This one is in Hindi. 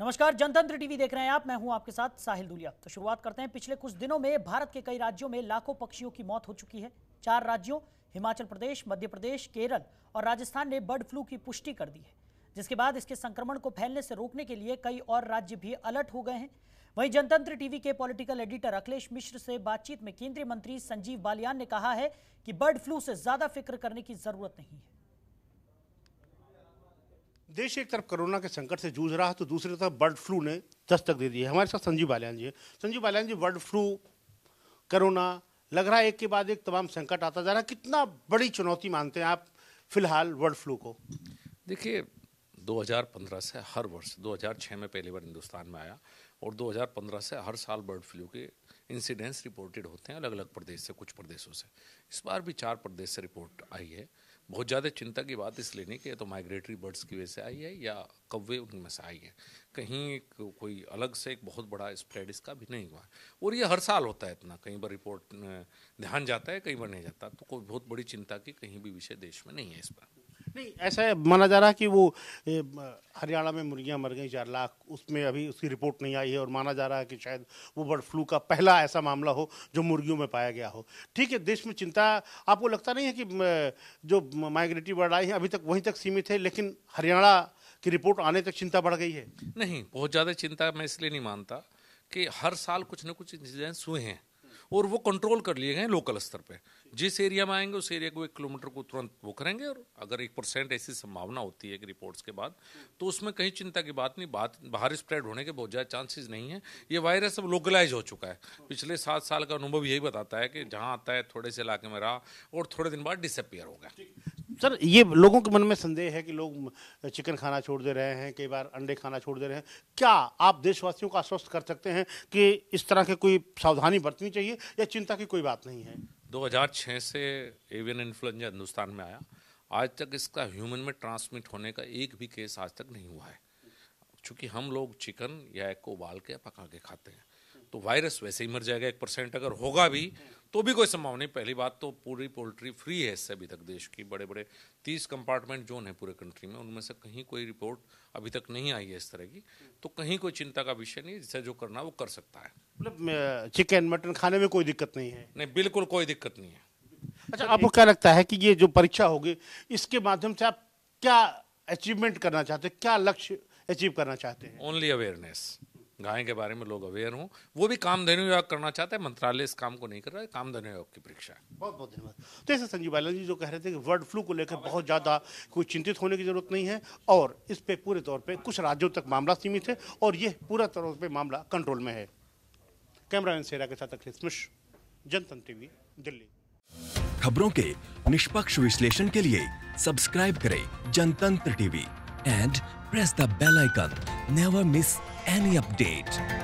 नमस्कार जनतंत्र टीवी देख रहे हैं आप मैं हूं आपके साथ साहिल दुलिया तो शुरुआत करते हैं पिछले कुछ दिनों में भारत के कई राज्यों में लाखों पक्षियों की मौत हो चुकी है चार राज्यों हिमाचल प्रदेश मध्य प्रदेश केरल और राजस्थान ने बर्ड फ्लू की पुष्टि कर दी है जिसके बाद इसके संक्रमण को फैलने से रोकने के लिए कई और राज्य भी अलर्ट हो गए हैं वहीं जनतंत्र टीवी के पॉलिटिकल एडिटर अखिलेश मिश्र से बातचीत में केंद्रीय मंत्री संजीव बालियान ने कहा है कि बर्ड फ्लू से ज्यादा फिक्र करने की जरूरत नहीं है देश एक तरफ कोरोना के संकट से जूझ रहा है तो दूसरी तरफ बर्ड फ्लू ने दस्तक दे दी है हमारे साथ संजीव बालियान जी है Sanjeev Balyan ji bird flu corona लग रहा है एक के बाद एक तमाम संकट आता जा रहा है कितना बड़ी चुनौती मानते हैं आप फिलहाल बर्ड फ्लू को देखिए 2015 से हर वर्ष 2006 में पहली बार हिंदुस्तान में आया और 2015 से हर साल बर्ड फ्लू के इंसिडेंस रिपोर्टेड होते हैं अलग अलग प्रदेश से कुछ प्रदेशों से इस बार भी चार प्रदेश से रिपोर्ट आई है बहुत ज़्यादा चिंता की बात इसलिए नहीं कि तो माइग्रेटरी बर्ड्स की वजह से आई है या कौवे उनमें से आई है कहीं एक कोई अलग से एक बहुत बड़ा स्प्रेड इसका भी नहीं हुआ और ये हर साल होता है इतना कहीं पर रिपोर्ट ध्यान जाता है कहीं पर नहीं जाता तो कोई बहुत बड़ी चिंता की कहीं भी विषय देश में नहीं है इस पर नहीं ऐसा माना जा रहा है कि वो हरियाणा में मुर्गियां मर गई चार लाख उसमें अभी उसकी रिपोर्ट नहीं आई है और माना जा रहा है कि शायद वो बर्ड फ्लू का पहला ऐसा मामला हो जो मुर्गियों में पाया गया हो ठीक है देश में चिंता आपको लगता नहीं है कि जो माइग्रेटरी बर्ड आई है अभी तक वहीं तक सीमित है लेकिन हरियाणा की रिपोर्ट आने तक चिंता बढ़ गई है नहीं बहुत ज़्यादा चिंता मैं इसलिए नहीं मानता कि हर साल कुछ ना कुछ इंसिडेंट्स हुए हैं और वो कंट्रोल कर लिए गए लोकल स्तर पे जिस एरिया में आएंगे उस एरिया को एक किलोमीटर को तुरंत वो करेंगे और अगर एक परसेंट ऐसी संभावना होती है कि रिपोर्ट्स के बाद तो उसमें कहीं चिंता की बात नहीं बात बाहर स्प्रेड होने के बहुत ज़्यादा चांसेस नहीं है ये वायरस अब लोकलाइज हो चुका है पिछले सात साल का अनुभव यही बताता है कि जहाँ आता है थोड़े से इलाके में रहा और थोड़े दिन बाद डिसअपियर हो गया सर ये लोगों के मन में संदेह है कि लोग चिकन खाना छोड़ दे रहे हैं कई बार अंडे खाना छोड़ दे रहे हैं क्या आप देशवासियों को आश्वस्त कर सकते हैं कि इस तरह की कोई सावधानी बरतनी चाहिए या चिंता की कोई बात नहीं है 2006 से एवियन इन्फ्लुएंजा हिंदुस्तान में आया आज तक इसका ह्यूमन में ट्रांसमिट होने का एक भी केस आज तक नहीं हुआ है चूँकि हम लोग चिकन या एग को उबाल के पका के खाते हैं तो वायरस वैसे ही मर जाएगा एक परसेंट अगर होगा भी तो भी कोई संभावना नहीं पहली बात तो पूरी पोल्ट्री फ्री है इससे अभी तक देश की बड़े बड़े तीस कंपार्टमेंट जोन है पूरे कंट्री में उनमें से कहीं कोई रिपोर्ट अभी तक नहीं आई है इस तरह की तो कहीं कोई चिंता का विषय नहीं जिससे जो करना वो कर सकता है मतलब चिकन मटन खाने में कोई दिक्कत नहीं है नहीं बिल्कुल कोई दिक्कत नहीं है अच्छा आपको क्या लगता है कि ये जो परीक्षा होगी इसके माध्यम से आप क्या अचीवमेंट करना चाहते हैं क्या लक्ष्य अचीव करना चाहते हैं ओनली अवेयरनेस गाय के बारे में लोग अवेयर हों वो भी काम कामधेनु योग करना चाहता है मंत्रालय इस काम को नहीं कर रहा है काम कामधेनु योग की परीक्षा है बहुत बहुत धन्यवाद तो ऐसे संजीव बाला जी जो कह रहे थे कि वर्ड फ्लू को लेकर बहुत ज़्यादा कोई चिंतित होने की ज़रूरत नहीं है और इस पर पूरे तौर पर कुछ राज्यों तक मामला सीमित है और ये पूरा तौर पर मामला कंट्रोल में है कैमरामैन सेरा के साथ अखिलेश मिश्र जनतन टीवी दिल्ली खबरों के निष्पक्ष विश्लेषण के लिए सब्सक्राइब करें Jantantra TV and press the bell icon never miss any update.